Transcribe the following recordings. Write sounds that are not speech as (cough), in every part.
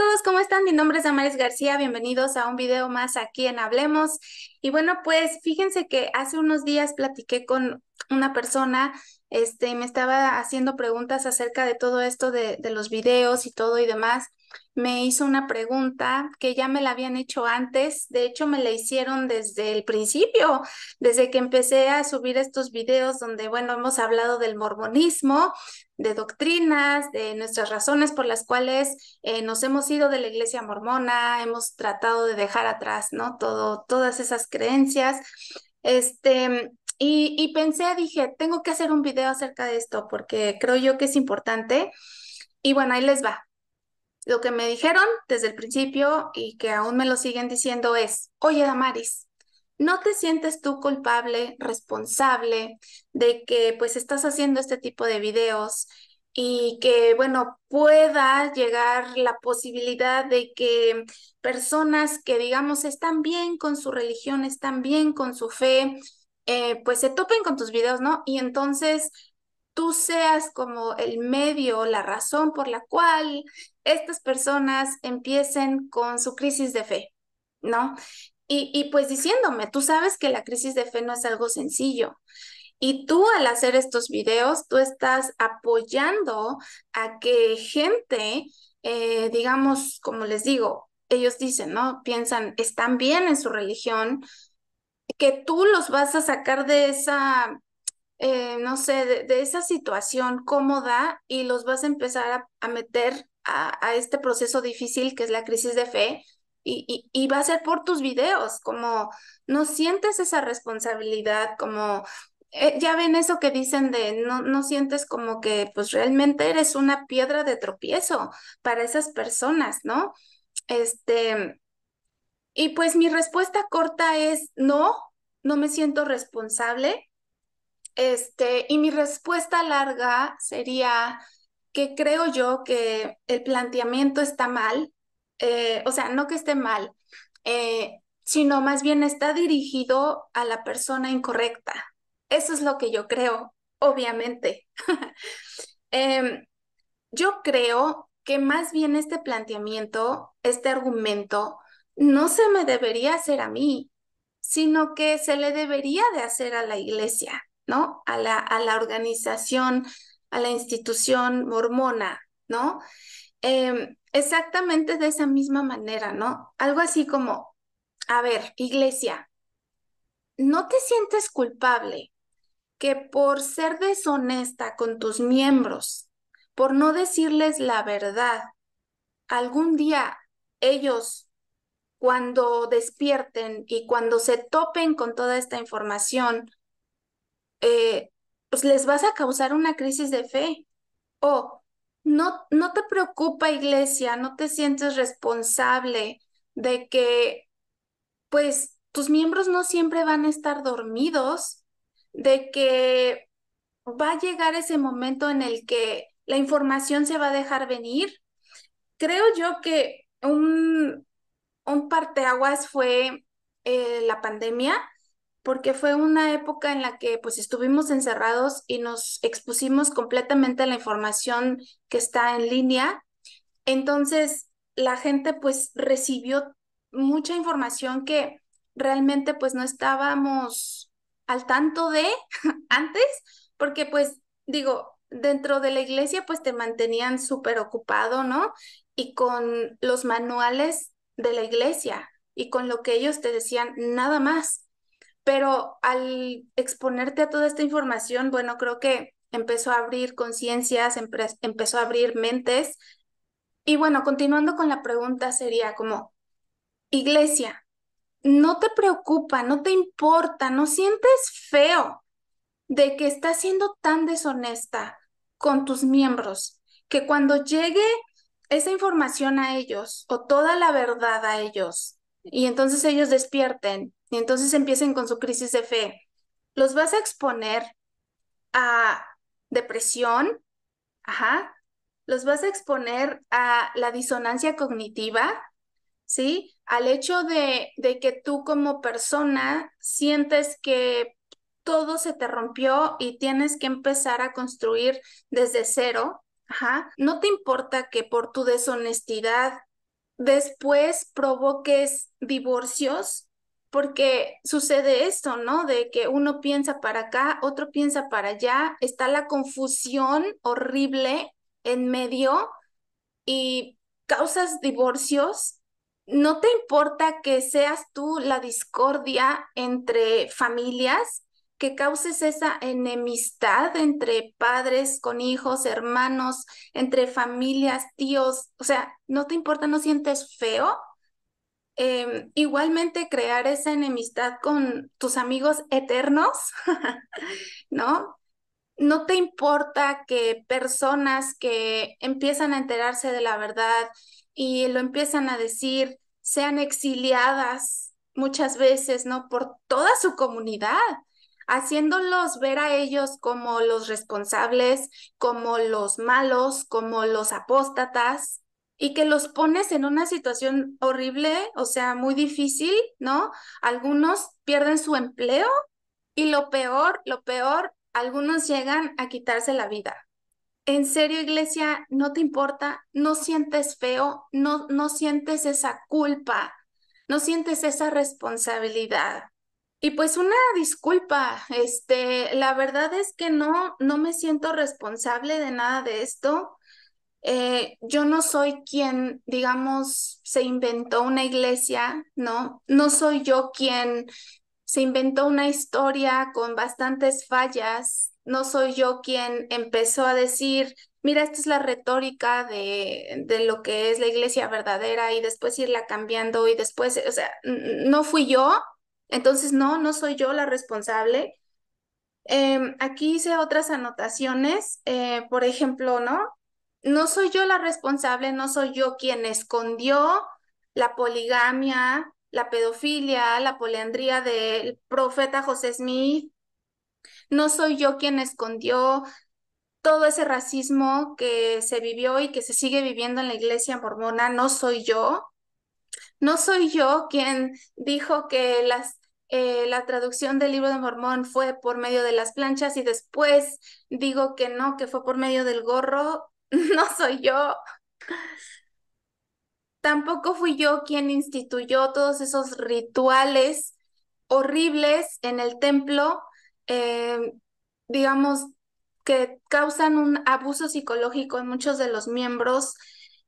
a todos, ¿cómo están? Mi nombre es Amaris García, bienvenidos a un video más aquí en Hablemos. Y bueno, pues fíjense que hace unos días platiqué con una persona, este, me estaba haciendo preguntas acerca de todo esto de los videos y todo y demás me hizo una pregunta que ya me la habían hecho antes, de hecho me la hicieron desde el principio, desde que empecé a subir estos videos donde, bueno, hemos hablado del mormonismo, de doctrinas, de nuestras razones por las cuales eh, nos hemos ido de la iglesia mormona, hemos tratado de dejar atrás, ¿no? Todo, todas esas creencias. Este, y, y, pensé, dije, tengo que hacer un video acerca de esto porque creo yo que es importante. Y bueno, ahí les va. Lo que me dijeron desde el principio y que aún me lo siguen diciendo es, oye Damaris, ¿no te sientes tú culpable, responsable de que pues estás haciendo este tipo de videos y que, bueno, pueda llegar la posibilidad de que personas que, digamos, están bien con su religión, están bien con su fe, eh, pues se topen con tus videos, ¿no? Y entonces tú seas como el medio, la razón por la cual estas personas empiecen con su crisis de fe, ¿no? Y, y pues diciéndome, tú sabes que la crisis de fe no es algo sencillo. Y tú al hacer estos videos, tú estás apoyando a que gente, eh, digamos, como les digo, ellos dicen, ¿no? Piensan, están bien en su religión, que tú los vas a sacar de esa eh, no sé, de, esa situación cómoda y los vas a empezar a, meter a, este proceso difícil que es la crisis de fe. Y, va a ser por tus videos, como no sientes esa responsabilidad, como eh, ya ven eso que dicen de no, no sientes como que pues realmente eres una piedra de tropiezo para esas personas, ¿no? Este, y pues mi respuesta corta es no, no me siento responsable este, y mi respuesta larga sería que creo yo que el planteamiento está mal, eh, o sea, no que esté mal, eh, sino más bien está dirigido a la persona incorrecta. Eso es lo que yo creo, obviamente. (laughs) Em, yo creo que más bien este planteamiento, este argumento, no se me debería hacer a mí, sino que se le debería de hacer a la iglesia. ¿no? A la, a la organización, a la institución mormona, ¿no? Em, exactamente de esa misma manera, ¿no? Algo así como, a ver, iglesia, no te sientes culpable que por ser deshonesta con tus miembros, por no decirles la verdad, algún día ellos, cuando despierten y cuando se topen con toda esta información, eh, pues les vas a causar una crisis de fe. O no, no te preocupa iglesia, no te sientes responsable de que pues tus miembros no siempre van a estar dormidos, de que va a llegar ese momento en el que la información se va a dejar venir. Creo yo que un, un parteaguas fue eh, la pandemia, porque fue una época en la que pues estuvimos encerrados y nos expusimos completamente a la información que está en línea. Entonces, la gente pues recibió mucha información que realmente pues no estábamos al tanto de (laughs) antes, porque pues digo, dentro de la iglesia pues te mantenían súper ocupado, ¿no? Y con los manuales de la iglesia y con lo que ellos te decían nada más pero al exponerte a toda esta información, bueno, creo que empezó a abrir conciencias, empezó a abrir mentes. Y bueno, continuando con la pregunta sería como, iglesia, no te preocupa, no te importa, no sientes feo de que estás siendo tan deshonesta con tus miembros, que cuando llegue esa información a ellos o toda la verdad a ellos, y entonces ellos despierten y entonces empiecen con su crisis de fe, los vas a exponer a depresión, ajá, los vas a exponer a la disonancia cognitiva, ¿sí? Al hecho de, de que tú como persona sientes que todo se te rompió y tienes que empezar a construir desde cero, ajá. No te importa que por tu deshonestidad después provoques divorcios porque sucede esto, ¿no? De que uno piensa para acá, otro piensa para allá, está la confusión horrible en medio y causas divorcios. No te importa que seas tú la discordia entre familias, que causes esa enemistad entre padres con hijos, hermanos, entre familias, tíos, o sea, no te importa, no sientes feo. Em, igualmente crear esa enemistad con tus amigos eternos, (laughs) ¿no? No te importa que personas que empiezan a enterarse de la verdad y lo empiezan a decir sean exiliadas muchas veces, ¿no? Por toda su comunidad haciéndolos ver a ellos como los responsables, como los malos, como los apóstatas, y que los pones en una situación horrible, o sea, muy difícil, ¿no? Algunos pierden su empleo y lo peor, lo peor, algunos llegan a quitarse la vida. En serio, iglesia, no te importa, no sientes feo, no, no sientes esa culpa, no sientes esa responsabilidad. Y pues una disculpa, este, la verdad es que no, no me siento responsable de nada de esto. Eh, yo no soy quien, digamos, se inventó una iglesia, ¿no? No soy yo quien se inventó una historia con bastantes fallas, no soy yo quien empezó a decir, mira, esta es la retórica de, de, lo que es la iglesia verdadera y después irla cambiando y después, o sea, no fui yo, entonces, no, no soy yo la responsable. Em, aquí hice otras anotaciones, eh, por ejemplo, ¿no? No soy yo la responsable, no soy yo quien escondió la poligamia, la pedofilia, la poliandría del profeta José Smith. No soy yo quien escondió todo ese racismo que se vivió y que se sigue viviendo en la iglesia mormona, no soy yo. No soy yo quien dijo que las, eh, la traducción del libro de Mormón fue por medio de las planchas y después digo que no, que fue por medio del gorro. (laughs) No soy yo. Tampoco fui yo quien instituyó todos esos rituales horribles en el templo, eh, digamos, que causan un abuso psicológico en muchos de los miembros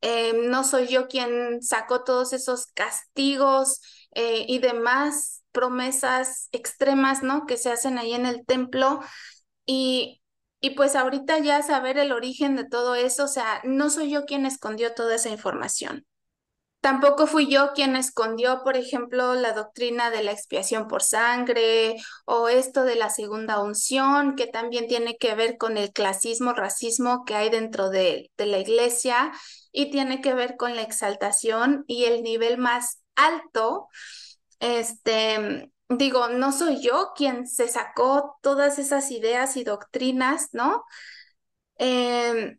Em, no soy yo quien sacó todos esos castigos eh, y demás promesas extremas, ¿no? Que se hacen ahí en el templo. Y, y pues ahorita ya saber el origen de todo eso, o sea, no soy yo quien escondió toda esa información. Tampoco fui yo quien escondió, por ejemplo, la doctrina de la expiación por sangre o esto de la segunda unción, que también tiene que ver con el clasismo, racismo que hay dentro de, la iglesia y tiene que ver con la exaltación y el nivel más alto. Este, digo, no soy yo quien se sacó todas esas ideas y doctrinas, ¿no? Em,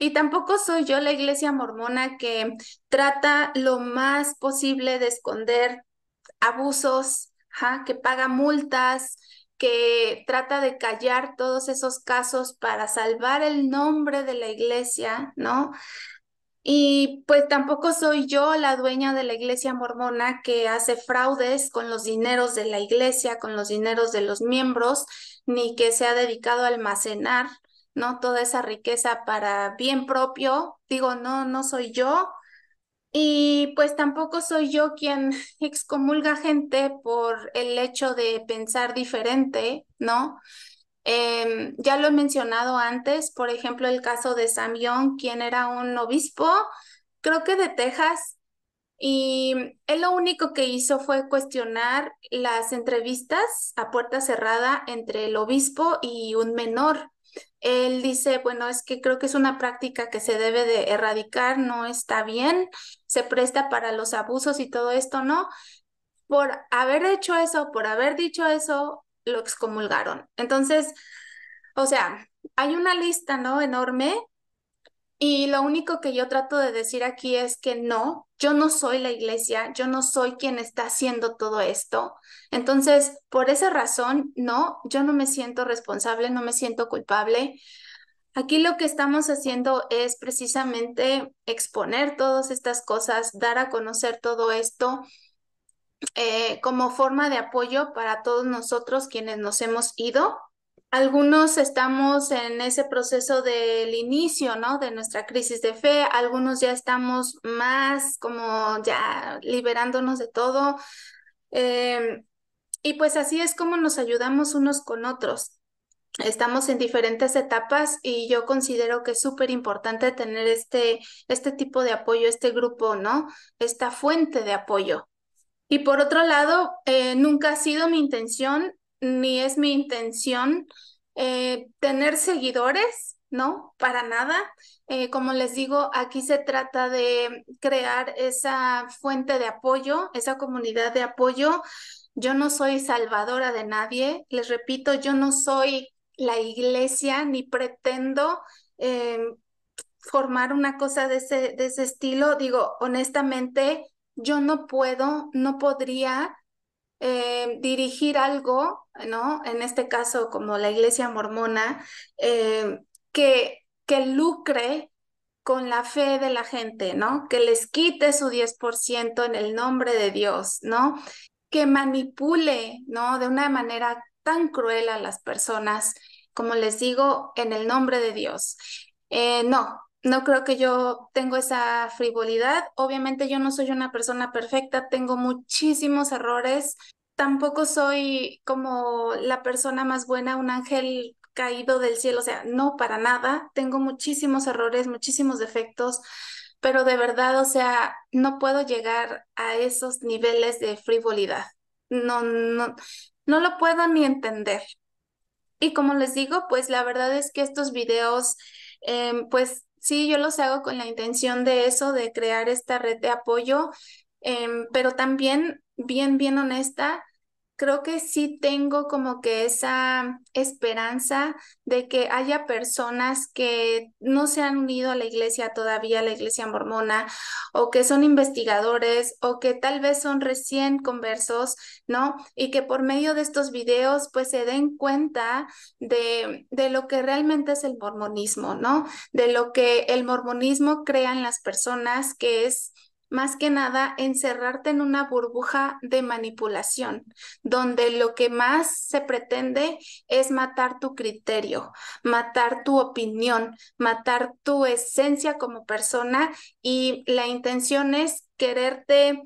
y tampoco soy yo la iglesia mormona que trata lo más posible de esconder abusos, que paga multas, que trata de callar todos esos casos para salvar el nombre de la iglesia, ¿no? Y pues tampoco soy yo la dueña de la iglesia mormona que hace fraudes con los dineros de la iglesia, con los dineros de los miembros, ni que se ha dedicado a almacenar ¿no? Toda esa riqueza para bien propio, digo, no, no soy yo. Y pues tampoco soy yo quien (laughs) excomulga gente por el hecho de pensar diferente, ¿no? Em, ya lo he mencionado antes, por ejemplo, el caso de Sam Young, quien era un obispo, creo que de Texas, y él lo único que hizo fue cuestionar las entrevistas a puerta cerrada entre el obispo y un menor. Él dice, bueno, es que creo que es una práctica que se debe de erradicar, no está bien, se presta para los abusos y todo esto, ¿no? Por haber hecho eso, por haber dicho eso, lo excomulgaron. Entonces, o sea, hay una lista, ¿no? Enorme y lo único que yo trato de decir aquí es que no, yo no soy la iglesia, yo no soy quien está haciendo todo esto. Entonces, por esa razón, no, yo no me siento responsable, no me siento culpable. Aquí lo que estamos haciendo es precisamente exponer todas estas cosas, dar a conocer todo esto eh, como forma de apoyo para todos nosotros quienes nos hemos ido algunos estamos en ese proceso del inicio, ¿no? De nuestra crisis de fe, algunos ya estamos más como ya liberándonos de todo. Em, y pues así es como nos ayudamos unos con otros. Estamos en diferentes etapas y yo considero que es súper importante tener este, este tipo de apoyo, este grupo, ¿no? Esta fuente de apoyo. Y por otro lado, eh, nunca ha sido mi intención ni es mi intención eh, tener seguidores, ¿no? Para nada. Eh, como les digo, aquí se trata de crear esa fuente de apoyo, esa comunidad de apoyo. Yo no soy salvadora de nadie, les repito, yo no soy la iglesia ni pretendo eh, formar una cosa de ese, de ese estilo. Digo, honestamente, yo no puedo, no podría eh, dirigir algo, ¿no? En este caso, como la iglesia mormona, eh, que, que lucre con la fe de la gente, ¿no? Que les quite su 10% en el nombre de Dios, ¿no? Que manipule, ¿no? De una manera tan cruel a las personas, como les digo, en el nombre de Dios. Eh, no, no creo que yo tengo esa frivolidad. Obviamente yo no soy una persona perfecta, tengo muchísimos errores. Tampoco soy como la persona más buena, un ángel caído del cielo, o sea, no para nada. Tengo muchísimos errores, muchísimos defectos, pero de verdad, o sea, no puedo llegar a esos niveles de frivolidad. No, no, no lo puedo ni entender. Y como les digo, pues la verdad es que estos videos, em, pues Sí, yo los hago con la intención de eso, de crear esta red de apoyo, em, pero también bien, bien honesta, creo que sí tengo como que esa esperanza de que haya personas que no se han unido a la iglesia todavía, a la iglesia mormona, o que son investigadores, o que tal vez son recién conversos, ¿no? Y que por medio de estos videos pues se den cuenta de, de lo que realmente es el mormonismo, ¿no? De lo que el mormonismo crea en las personas, que es más que nada encerrarte en una burbuja de manipulación, donde lo que más se pretende es matar tu criterio, matar tu opinión, matar tu esencia como persona y la intención es quererte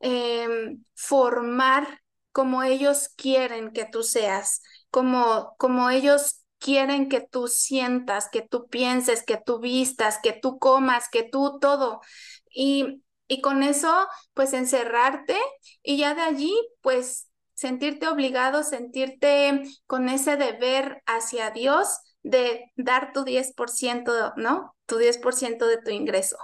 em, formar como ellos quieren que tú seas, como, como ellos quieren que tú sientas, que tú pienses, que tú vistas, que tú comas, que tú todo. Y y con eso, pues encerrarte y ya de allí, pues sentirte obligado, sentirte con ese deber hacia Dios de dar tu 10%, ¿no? Tu 10% de tu ingreso.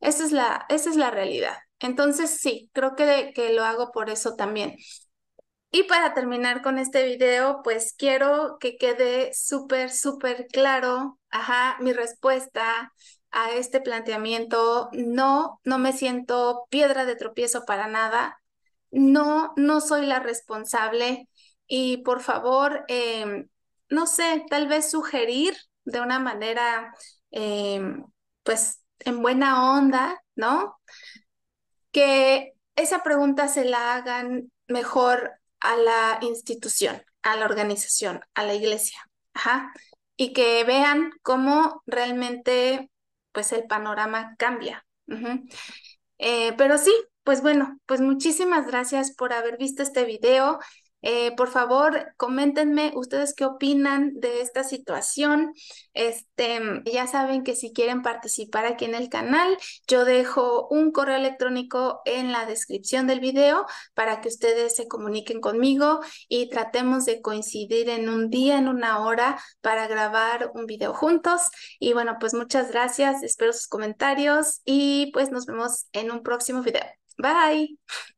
Esa es la, esa es la realidad. Entonces, sí, creo que, que lo hago por eso también. Y para terminar con este video, pues quiero que quede súper, súper claro, ajá, mi respuesta, este planteamiento, no, no me siento piedra de tropiezo para nada, no, no soy la responsable y por favor, em, no sé, tal vez sugerir de una manera, em, pues, en buena onda, ¿no? Que esa pregunta se la hagan mejor a la institución, a la organización, a la iglesia, y que vean cómo realmente pues el panorama cambia. Eh, pero sí, pues bueno, pues muchísimas gracias por haber visto este video. Eh, por favor, coméntenme ustedes qué opinan de esta situación. Este, ya saben que si quieren participar aquí en el canal, yo dejo un correo electrónico en la descripción del video para que ustedes se comuniquen conmigo y tratemos de coincidir en un día, en una hora para grabar un video juntos. Y bueno, pues muchas gracias, espero sus comentarios y pues nos vemos en un próximo video. Bye.